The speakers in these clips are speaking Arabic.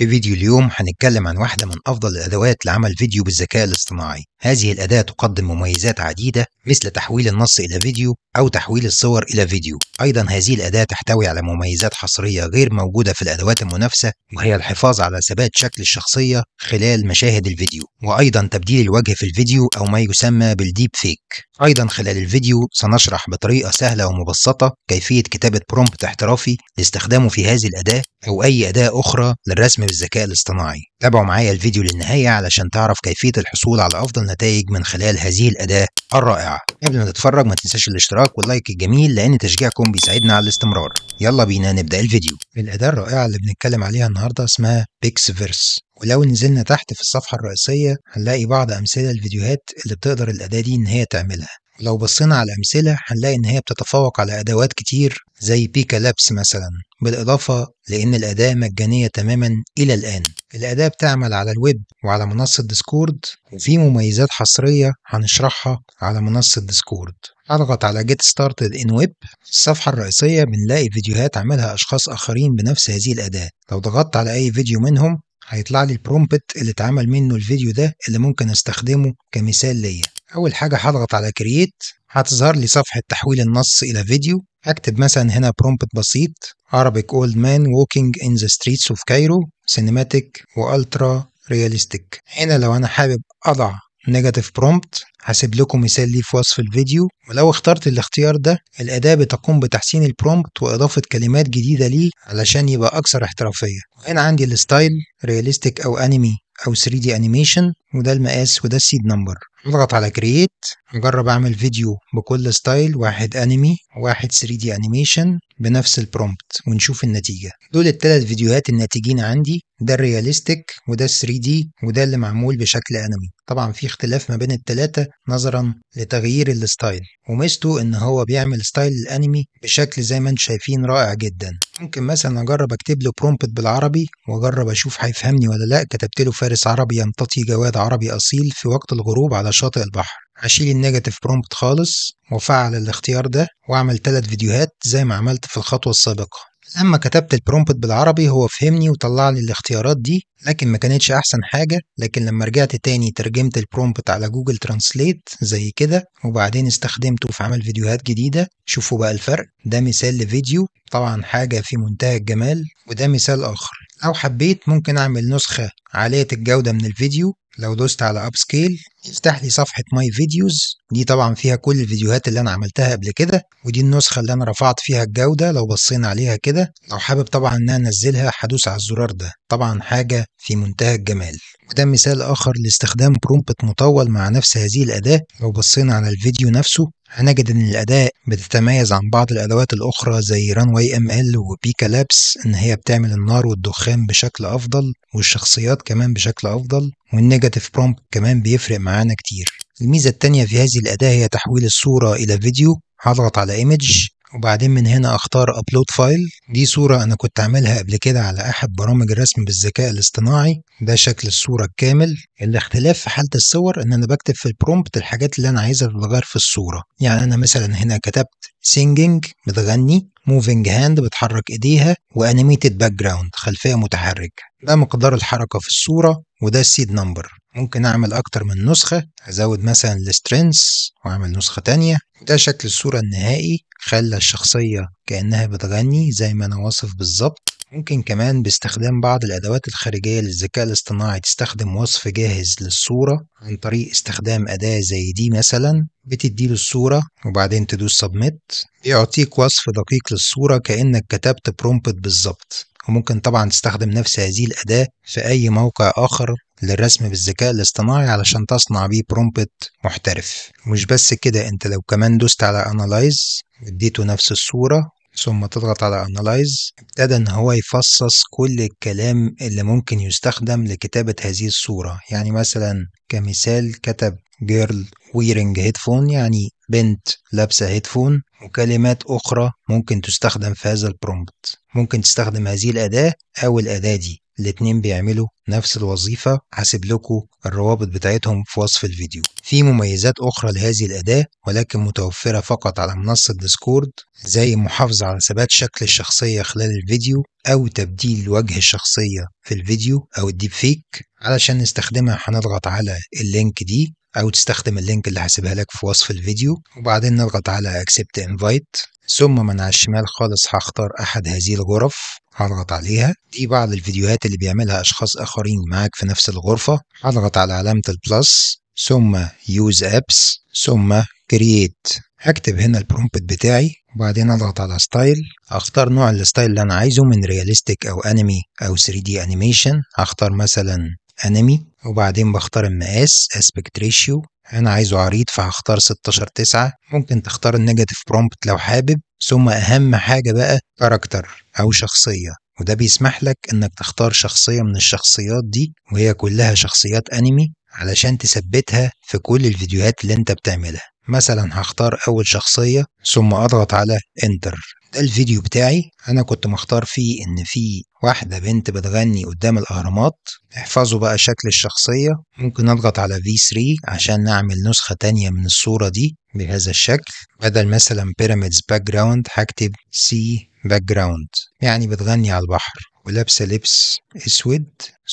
في فيديو اليوم هنتكلم عن واحدة من أفضل الأدوات لعمل فيديو بالذكاء الاصطناعي هذه الأداة تقدم مميزات عديدة مثل تحويل النص إلى فيديو أو تحويل الصور إلى فيديو أيضا هذه الأداة تحتوي على مميزات حصرية غير موجودة في الأدوات المنافسة وهي الحفاظ على ثبات شكل الشخصية خلال مشاهد الفيديو وأيضا تبديل الوجه في الفيديو أو ما يسمى بالديب فيك أيضا خلال الفيديو سنشرح بطريقة سهلة ومبسطة كيفية كتابة برومبت احترافي لاستخدامه في هذه الأداة أو أي أداة أخرى للرسم بالذكاء الاصطناعي تابعوا معايا الفيديو للنهاية علشان تعرف كيفية الحصول على أفضل نتائج من خلال هذه الأداة الرائعة قبل ما تتفرج ما تنساش الاشتراك واللايك الجميل لان تشجيعكم بيساعدنا على الاستمرار يلا بينا نبدأ الفيديو الأداة الرائعة اللي بنتكلم عليها النهاردة اسمها بيكس فيرس ولو نزلنا تحت في الصفحة الرئيسية هنلاقي بعض أمثلة الفيديوهات اللي بتقدر الأداة دي إن هي تعملها لو بصينا على الأمثلة هنلاقي إن هي بتتفوق على أدوات كتير زي بيكا لابس مثلا بالإضافة لأن الأداة مجانية تماما إلى الآن الأداة بتعمل على الويب وعلى منصة ديسكورد وفي مميزات حصرية هنشرحها على منصة ديسكورد اضغط على جيت ستارتد ان ويب الصفحة الرئيسية بنلاقي فيديوهات عملها أشخاص آخرين بنفس هذه الأداة لو ضغطت على أي فيديو منهم هيطلع لي البرومبت اللي اتعمل منه الفيديو ده اللي ممكن استخدمه كمثال ليا أول حاجة هضغط على كرييت هتظهر لي صفحة تحويل النص إلى فيديو أكتب مثلا هنا برومبت بسيط Arabic old man walking in the streets of Cairo cinematic وألترا رياليستيك هنا لو أنا حابب أضع نيجاتيف برومبت هسيب لكم مثال ليه في وصف الفيديو ولو اخترت الاختيار ده الأداة بتقوم بتحسين البرومبت وإضافة كلمات جديدة ليه علشان يبقى أكثر احترافية وهنا عندي الستايل رياليستيك أو أنمي او 3 دي انيميشن وده المقاس وده السيد نمبر اضغط على كرييت اجرب اعمل فيديو بكل ستايل واحد انمي واحد 3 دي انيميشن بنفس البرومبت ونشوف النتيجه دول الثلاث فيديوهات الناتجين عندي ده الرياليستيك وده 3 دي وده اللي معمول بشكل انمي طبعا في اختلاف ما بين الثلاثه نظرا لتغيير الستايل وميزته ان هو بيعمل ستايل الانمي بشكل زي ما انتم شايفين رائع جدا ممكن مثلا اجرب اكتب له برومبت بالعربي واجرب اشوف هيفهمني ولا لا كتبت له فارس عربي يمتطي جواد عربي اصيل في وقت الغروب على شاطئ البحر هشيل النيجاتيف برومبت خالص وافعل الاختيار ده واعمل ثلاث فيديوهات زي ما عملت في الخطوة السابقة لما كتبت البرومبت بالعربي هو فهمني وطلع لي الاختيارات دي لكن ما كانتش احسن حاجة لكن لما رجعت تاني ترجمت البرومبت على جوجل ترانسليت زي كده وبعدين استخدمته في عمل فيديوهات جديدة شوفوا بقى الفرق ده مثال لفيديو طبعا حاجة في منتهى الجمال وده مثال آخر لو حبيت ممكن أعمل نسخة عالية الجودة من الفيديو لو دوست على أب سكيل افتح لي صفحة ماي فيديوز دي طبعا فيها كل الفيديوهات اللي انا عملتها قبل كده ودي النسخة اللي انا رفعت فيها الجودة لو بصينا عليها كده لو حابب طبعا ان انا انزلها حدوس على الزرار ده طبعا حاجة في منتهى الجمال وده مثال اخر لاستخدام برومبت مطول مع نفس هذه الاداة لو بصينا على الفيديو نفسه هنجد ان الاداة بتتميز عن بعض الادوات الاخرى زي ران واي ام ال وبيكا لابس ان هي بتعمل النار والدخان بشكل افضل والشخصيات كمان بشكل افضل والنيجاتيف برومبت كمان بيفرق مع معانا كتير الميزة التانية في هذه الأداة هي تحويل الصورة إلى فيديو هضغط على ايمج وبعدين من هنا اختار ابلود فايل دي صورة انا كنت عاملها قبل كده على احد برامج الرسم بالذكاء الاصطناعي ده شكل الصورة الكامل الاختلاف في حالة الصور ان انا بكتب في البرومبت الحاجات اللي انا عايزها تتغير في الصورة يعني انا مثلا هنا كتبت singing بتغني موفينج هاند بتحرك ايديها وانيميتد باك جراوند خلفيه متحركه ده مقدار الحركه في الصوره وده السيد نمبر ممكن اعمل اكتر من نسخه ازود مثلا السترينس واعمل نسخه تانية ده شكل الصوره النهائي خلى الشخصيه كانها بتغني زي ما انا واصف بالظبط ممكن كمان باستخدام بعض الأدوات الخارجية للذكاء الاصطناعي تستخدم وصف جاهز للصورة عن طريق استخدام أداة زي دي مثلا بتديله الصورة وبعدين تدوس سبميت بيعطيك وصف دقيق للصورة كأنك كتبت برومبت بالظبط وممكن طبعا تستخدم نفس هذه الأداة في أي موقع آخر للرسم بالذكاء الاصطناعي علشان تصنع بيه برومبت محترف مش بس كده انت لو كمان دوست على Analyze اديته نفس الصورة ثم تضغط على Analyze ابتدى إن هو يفصص كل الكلام اللي ممكن يستخدم لكتابة هذه الصورة يعني مثلا كمثال كتب girl wearing هيدفون يعني بنت لابسة هيدفون وكلمات أخرى ممكن تستخدم في هذا البرومبت ممكن تستخدم هذه الأداة أو الأداة دي الاتنين بيعملوا نفس الوظيفة هسيب لكم الروابط بتاعتهم في وصف الفيديو في مميزات أخرى لهذه الأداة ولكن متوفرة فقط على منصة ديسكورد زي المحافظة على ثبات شكل الشخصية خلال الفيديو أو تبديل وجه الشخصية في الفيديو أو الديب فيك علشان نستخدمها هنضغط على اللينك دي أو تستخدم اللينك اللي هسيبها لك في وصف الفيديو وبعدين نضغط على أكسبت إنفايت ثم من على الشمال خالص هختار أحد هذه الغرف هضغط عليها دي بعض الفيديوهات اللي بيعملها أشخاص آخرين معاك في نفس الغرفة هضغط على علامة البلس ثم يوز أبس ثم كرييت هكتب هنا البرومبت بتاعي وبعدين اضغط على ستايل اختار نوع الستايل اللي انا عايزه من رياليستيك او انمي او 3 دي انيميشن هختار مثلا انمي وبعدين بختار المقاس اسبكت ريشيو انا عايزه عريض فهختار 16 9 ممكن تختار النيجاتيف برومبت لو حابب ثم اهم حاجة بقى كاركتر او شخصية وده بيسمح لك انك تختار شخصية من الشخصيات دي وهي كلها شخصيات انمي علشان تثبتها في كل الفيديوهات اللي انت بتعملها مثلا هختار اول شخصية ثم اضغط على انتر ده الفيديو بتاعي انا كنت مختار فيه ان في واحده بنت بتغني قدام الاهرامات احفظوا بقى شكل الشخصيه ممكن اضغط على V3 عشان نعمل نسخه تانية من الصوره دي بهذا الشكل بدل مثلا بيراميدز باك جراوند هكتب سي باك جراوند يعني بتغني على البحر ولابسة لبس اسود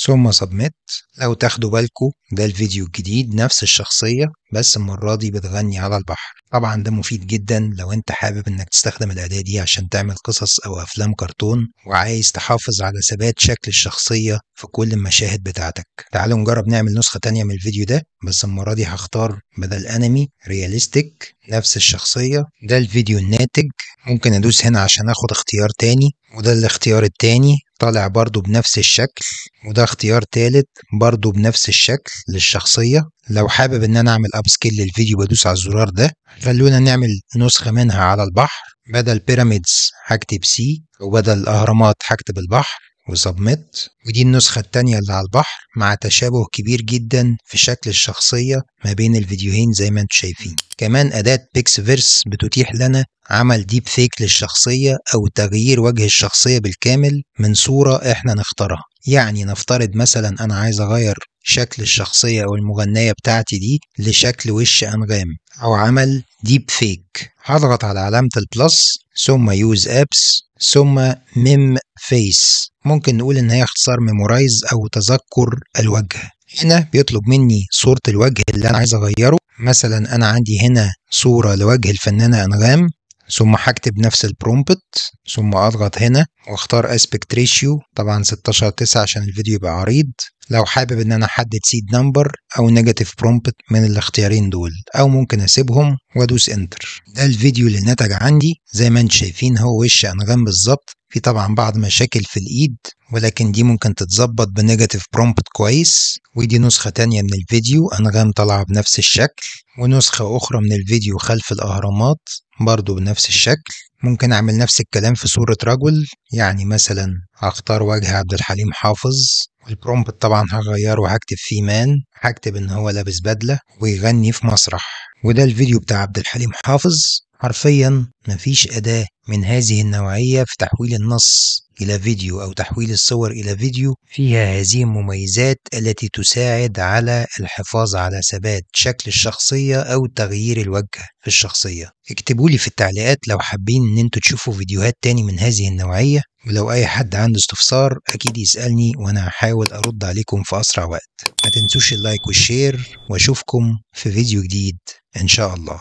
ثم سبميت لو تاخدوا بالكم ده الفيديو الجديد نفس الشخصية بس المرة دي بتغني على البحر طبعا ده مفيد جدا لو انت حابب انك تستخدم الأداة دي عشان تعمل قصص او افلام كرتون وعايز تحافظ على ثبات شكل الشخصية في كل المشاهد بتاعتك تعالوا نجرب نعمل نسخة تانية من الفيديو ده بس المرة دي هختار بدل انمي رياليستيك نفس الشخصية ده الفيديو الناتج ممكن ادوس هنا عشان اخد اختيار تاني وده الاختيار التاني طالع برضو بنفس الشكل وده اختيار تالت برضو بنفس الشكل للشخصية لو حابب ان انا اعمل ابسكيل للفيديو بدوس على الزرار ده خلونا نعمل نسخة منها على البحر بدل بيراميدز هكتب سي وبدل الاهرامات هكتب البحر وسبميت ودي النسخة التانية اللي على البحر مع تشابه كبير جدا في شكل الشخصية ما بين الفيديوهين زي ما انتم شايفين كمان أداة بيكسفيرس بتتيح لنا عمل ديب فيك للشخصية أو تغيير وجه الشخصية بالكامل من صورة احنا نختارها يعني نفترض مثلا أنا عايز أغير شكل الشخصية أو المغنية بتاعتي دي لشكل وش أنغام أو عمل ديب فيك هضغط على علامة البلس ثم يوز أبس ثم ميم فيس ممكن نقول ان هي اختصار ميمورايز او تذكر الوجه هنا بيطلب مني صورة الوجه اللي انا عايز اغيره مثلا انا عندي هنا صورة لوجه الفنانة انغام ثم هكتب نفس البرومبت ثم اضغط هنا واختار اسبكت ريشيو طبعا 16 9 عشان الفيديو يبقى عريض لو حابب ان انا احدد سيد نمبر او نيجاتيف برومبت من الاختيارين دول او ممكن اسيبهم وادوس انتر ده الفيديو اللي نتج عندي زي ما انتم شايفين هو وش انغام بالظبط في طبعا بعض مشاكل في الايد ولكن دي ممكن تتظبط بنيجاتيف برومبت كويس ودي نسخة تانية من الفيديو انغام طالعة بنفس الشكل ونسخة اخرى من الفيديو خلف الاهرامات برضو بنفس الشكل ممكن اعمل نفس الكلام في صورة رجل يعني مثلا اختار وجه عبد الحليم حافظ البرومبت طبعا هغيره هكتب فيه مان هكتب ان هو لابس بدله ويغني في مسرح وده الفيديو بتاع عبد الحليم حافظ حرفيا مفيش اداه من هذه النوعيه في تحويل النص إلى فيديو أو تحويل الصور إلى فيديو فيها هذه المميزات التي تساعد على الحفاظ على ثبات شكل الشخصية أو تغيير الوجه في الشخصية اكتبوا لي في التعليقات لو حابين إن انتوا تشوفوا فيديوهات تاني من هذه النوعية ولو أي حد عنده استفسار أكيد يسألني وأنا هحاول أرد عليكم في أسرع وقت ما تنسوش اللايك والشير وأشوفكم في فيديو جديد إن شاء الله